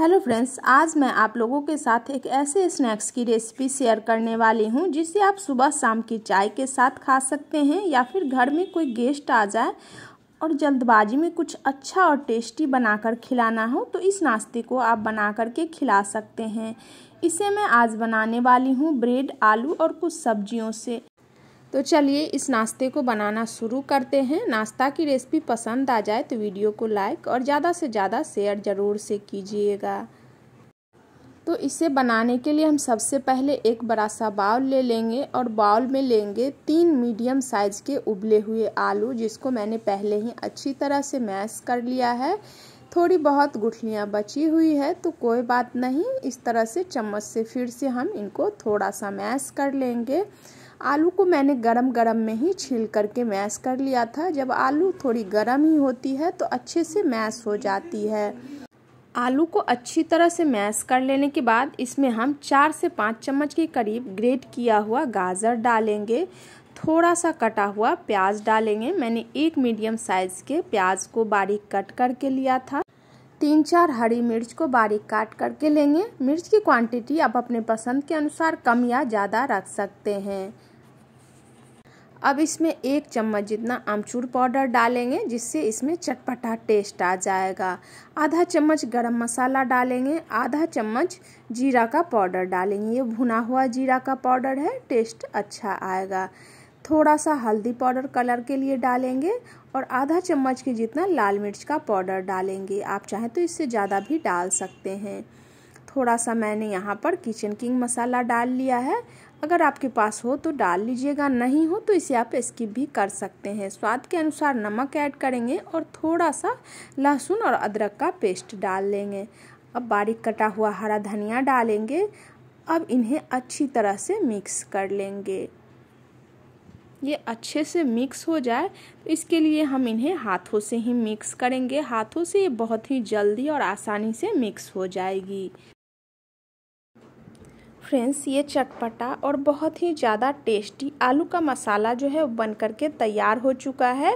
hello friends आज मैं आप लोगों के साथ एक ऐसे स्नैक्स की रेसिपी शेयर करने वाली हूं जिसे आप सुबह शाम की चाय के साथ खा सकते हैं या फिर घर में कोई गेस्ट आ जाए और जल्दबाजी में कुछ अच्छा और टेस्टी बनाकर खिलाना हो तो इस नाश्ते को आप बना करके खिला सकते हैं इसे मैं आज बनाने वाली हूँ ब्रेड आलू और कुछ सब्जियों से तो चलिए इस नाश्ते को बनाना शुरू करते हैं नाश्ता की रेसिपी पसंद आ जाए तो वीडियो को लाइक और ज़्यादा से ज़्यादा शेयर ज़रूर से कीजिएगा तो इसे बनाने के लिए हम सबसे पहले एक बड़ा सा बाउल ले लेंगे और बाउल में लेंगे तीन मीडियम साइज़ के उबले हुए आलू जिसको मैंने पहले ही अच्छी तरह से मैश कर लिया है थोड़ी बहुत गुठलियाँ बची हुई है तो कोई बात नहीं इस तरह से चम्मच से फिर से हम इनको थोड़ा सा मैश कर लेंगे आलू को मैंने गरम गरम में ही छील करके मैश कर लिया था जब आलू थोड़ी गरम ही होती है तो अच्छे से मैश हो जाती है आलू को अच्छी तरह से मैश कर लेने के बाद इसमें हम चार से पाँच चम्मच के करीब ग्रेट किया हुआ गाजर डालेंगे थोड़ा सा कटा हुआ प्याज डालेंगे मैंने एक मीडियम साइज़ के प्याज को बारीक कट करके लिया था तीन चार हरी मिर्च को बारीक काट करके लेंगे मिर्च की क्वांटिटी आप अपने पसंद के अनुसार कम या ज़्यादा रख सकते हैं अब इसमें एक चम्मच जितना आमचूर पाउडर डालेंगे जिससे इसमें चटपटा टेस्ट आ जाएगा आधा चम्मच गरम मसाला डालेंगे आधा चम्मच जीरा का पाउडर डालेंगे ये भुना हुआ जीरा का पाउडर है टेस्ट अच्छा आएगा थोड़ा सा हल्दी पाउडर कलर के लिए डालेंगे और आधा चम्मच के जितना लाल मिर्च का पाउडर डालेंगे आप चाहें तो इससे ज़्यादा भी डाल सकते हैं थोड़ा सा मैंने यहाँ पर किचन किंग मसाला डाल लिया है अगर आपके पास हो तो डाल लीजिएगा नहीं हो तो इसे आप स्किप भी कर सकते हैं स्वाद के अनुसार नमक ऐड करेंगे और थोड़ा सा लहसुन और अदरक का पेस्ट डाल लेंगे अब बारीक कटा हुआ हरा धनिया डालेंगे अब इन्हें अच्छी तरह से मिक्स कर लेंगे ये अच्छे से मिक्स हो जाए तो इसके लिए हम इन्हें हाथों से ही मिक्स करेंगे हाथों से ये बहुत ही जल्दी और आसानी से मिक्स हो जाएगी फ्रेंड्स ये चटपटा और बहुत ही ज़्यादा टेस्टी आलू का मसाला जो है बन करके तैयार हो चुका है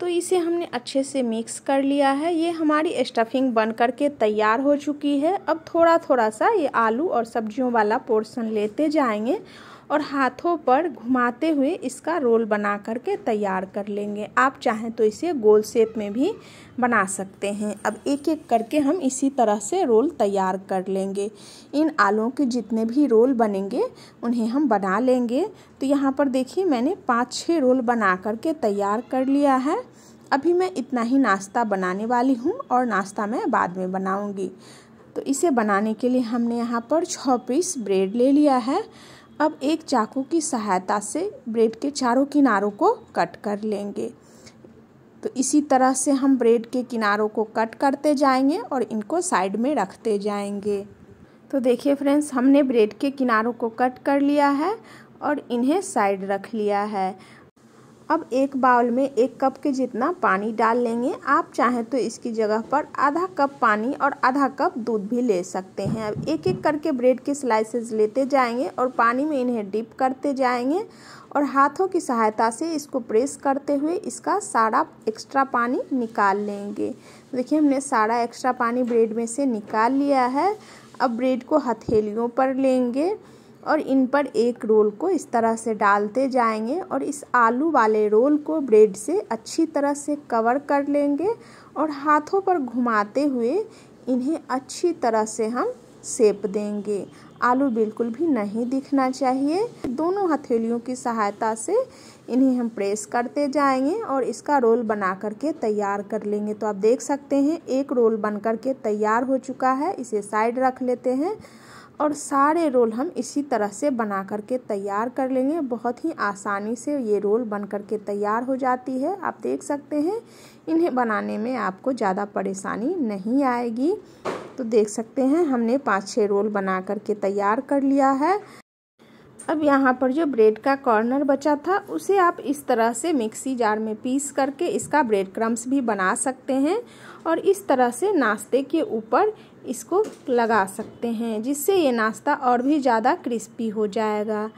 तो इसे हमने अच्छे से मिक्स कर लिया है ये हमारी स्टफिंग बन करके तैयार हो चुकी है अब थोड़ा थोड़ा सा ये आलू और सब्जियों वाला पोर्शन लेते जाएंगे और हाथों पर घुमाते हुए इसका रोल बना करके तैयार कर लेंगे आप चाहें तो इसे गोल शेप में भी बना सकते हैं अब एक एक करके हम इसी तरह से रोल तैयार कर लेंगे इन आलों के जितने भी रोल बनेंगे उन्हें हम बना लेंगे तो यहाँ पर देखिए मैंने पाँच छः रोल बना करके तैयार कर लिया है अभी मैं इतना ही नाश्ता बनाने वाली हूँ और नाश्ता मैं बाद में बनाऊँगी तो इसे बनाने के लिए हमने यहाँ पर छः पीस ब्रेड ले लिया है अब एक चाकू की सहायता से ब्रेड के चारों किनारों को कट कर लेंगे तो इसी तरह से हम ब्रेड के किनारों को कट करते जाएंगे और इनको साइड में रखते जाएंगे तो देखिए फ्रेंड्स हमने ब्रेड के किनारों को कट कर लिया है और इन्हें साइड रख लिया है अब एक बाउल में एक कप के जितना पानी डाल लेंगे आप चाहें तो इसकी जगह पर आधा कप पानी और आधा कप दूध भी ले सकते हैं अब एक एक करके ब्रेड के स्लाइसेस लेते जाएंगे और पानी में इन्हें डिप करते जाएंगे और हाथों की सहायता से इसको प्रेस करते हुए इसका सारा एक्स्ट्रा पानी निकाल लेंगे देखिए हमने सारा एक्स्ट्रा पानी ब्रेड में से निकाल लिया है अब ब्रेड को हथेलियों पर लेंगे और इन पर एक रोल को इस तरह से डालते जाएंगे और इस आलू वाले रोल को ब्रेड से अच्छी तरह से कवर कर लेंगे और हाथों पर घुमाते हुए इन्हें अच्छी तरह से हम सेप देंगे आलू बिल्कुल भी नहीं दिखना चाहिए दोनों हथेलियों की सहायता से इन्हें हम प्रेस करते जाएंगे और इसका रोल बना करके तैयार कर लेंगे तो आप देख सकते हैं एक रोल बन करके तैयार हो चुका है इसे साइड रख लेते हैं और सारे रोल हम इसी तरह से बना कर के तैयार कर लेंगे बहुत ही आसानी से ये रोल बन कर के तैयार हो जाती है आप देख सकते हैं इन्हें बनाने में आपको ज़्यादा परेशानी नहीं आएगी तो देख सकते हैं हमने पाँच छः रोल बना करके तैयार कर लिया है अब यहाँ पर जो ब्रेड का कॉर्नर बचा था उसे आप इस तरह से मिक्सी जार में पीस करके इसका ब्रेड क्रम्स भी बना सकते हैं और इस तरह से नाश्ते के ऊपर इसको लगा सकते हैं जिससे ये नाश्ता और भी ज़्यादा क्रिस्पी हो जाएगा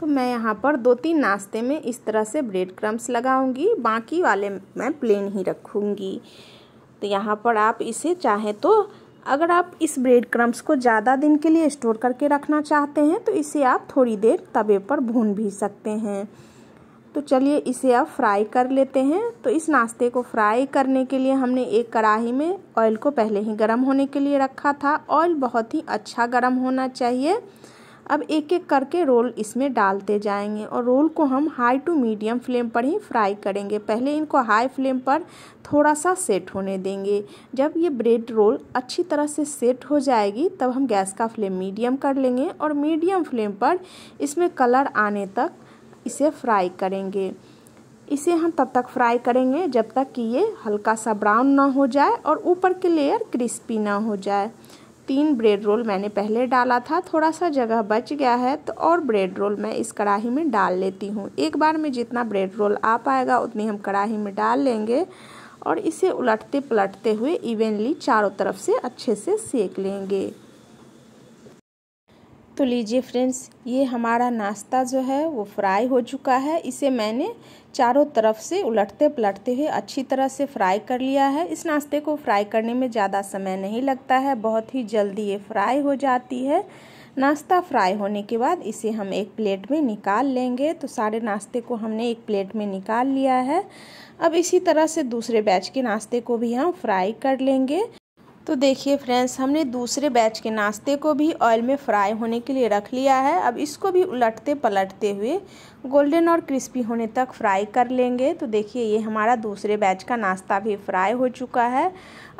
तो मैं यहाँ पर दो तीन नाश्ते में इस तरह से ब्रेड क्रम्स लगाऊंगी बाकी वाले मैं प्लेन ही रखूँगी तो यहाँ पर आप इसे चाहें तो अगर आप इस ब्रेड क्रम्स को ज़्यादा दिन के लिए स्टोर करके रखना चाहते हैं तो इसे आप थोड़ी देर तवे पर भून भी सकते हैं तो चलिए इसे अब फ्राई कर लेते हैं तो इस नाश्ते को फ्राई करने के लिए हमने एक कढ़ाई में ऑयल को पहले ही गर्म होने के लिए रखा था ऑयल बहुत ही अच्छा गर्म होना चाहिए अब एक एक करके रोल इसमें डालते जाएंगे और रोल को हम हाई टू मीडियम फ्लेम पर ही फ्राई करेंगे पहले इनको हाई फ्लेम पर थोड़ा सा सेट होने देंगे जब ये ब्रेड रोल अच्छी तरह से सेट हो जाएगी तब हम गैस का फ्लेम मीडियम कर लेंगे और मीडियम फ्लेम पर इसमें कलर आने तक इसे फ्राई करेंगे इसे हम तब तक फ्राई करेंगे जब तक कि ये हल्का सा ब्राउन ना हो जाए और ऊपर की लेयर क्रिस्पी ना हो जाए तीन ब्रेड रोल मैंने पहले डाला था थोड़ा सा जगह बच गया है तो और ब्रेड रोल मैं इस कढ़ाई में डाल लेती हूँ एक बार में जितना ब्रेड रोल आ पाएगा उतनी हम कढ़ाई में डाल लेंगे और इसे उलटते पलटते हुए इवेनली चारों तरफ से अच्छे से सेक लेंगे तो लीजिए फ्रेंड्स ये हमारा नाश्ता जो है वो फ्राई हो चुका है इसे मैंने चारों तरफ से उलटते पलटते हुए अच्छी तरह से फ्राई कर लिया है इस नाश्ते को फ्राई करने में ज़्यादा समय नहीं लगता है बहुत ही जल्दी ये फ्राई हो जाती है नाश्ता फ्राई होने के बाद इसे हम एक प्लेट में निकाल लेंगे तो सारे नाश्ते को हमने एक प्लेट में निकाल लिया है अब इसी तरह से दूसरे बैच के नाश्ते को भी हम फ्राई कर लेंगे तो देखिए फ्रेंड्स हमने दूसरे बैच के नाश्ते को भी ऑयल में फ्राई होने के लिए रख लिया है अब इसको भी उलटते पलटते हुए गोल्डन और क्रिस्पी होने तक फ्राई कर लेंगे तो देखिए ये हमारा दूसरे बैच का नाश्ता भी फ्राई हो चुका है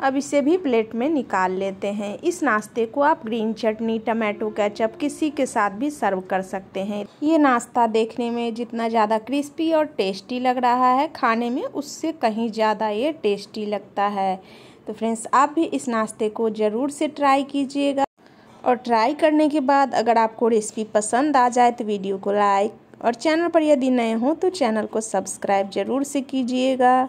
अब इसे भी प्लेट में निकाल लेते हैं इस नाश्ते को आप ग्रीन चटनी टमाटो कैचअप किसी के साथ भी सर्व कर सकते हैं ये नाश्ता देखने में जितना ज़्यादा क्रिस्पी और टेस्टी लग रहा है खाने में उससे कहीं ज़्यादा ये टेस्टी लगता है तो फ्रेंड्स आप भी इस नाश्ते को ज़रूर से ट्राई कीजिएगा और ट्राई करने के बाद अगर आपको रेसिपी पसंद आ जाए तो वीडियो को लाइक और चैनल पर यदि नए हों तो चैनल को सब्सक्राइब ज़रूर से कीजिएगा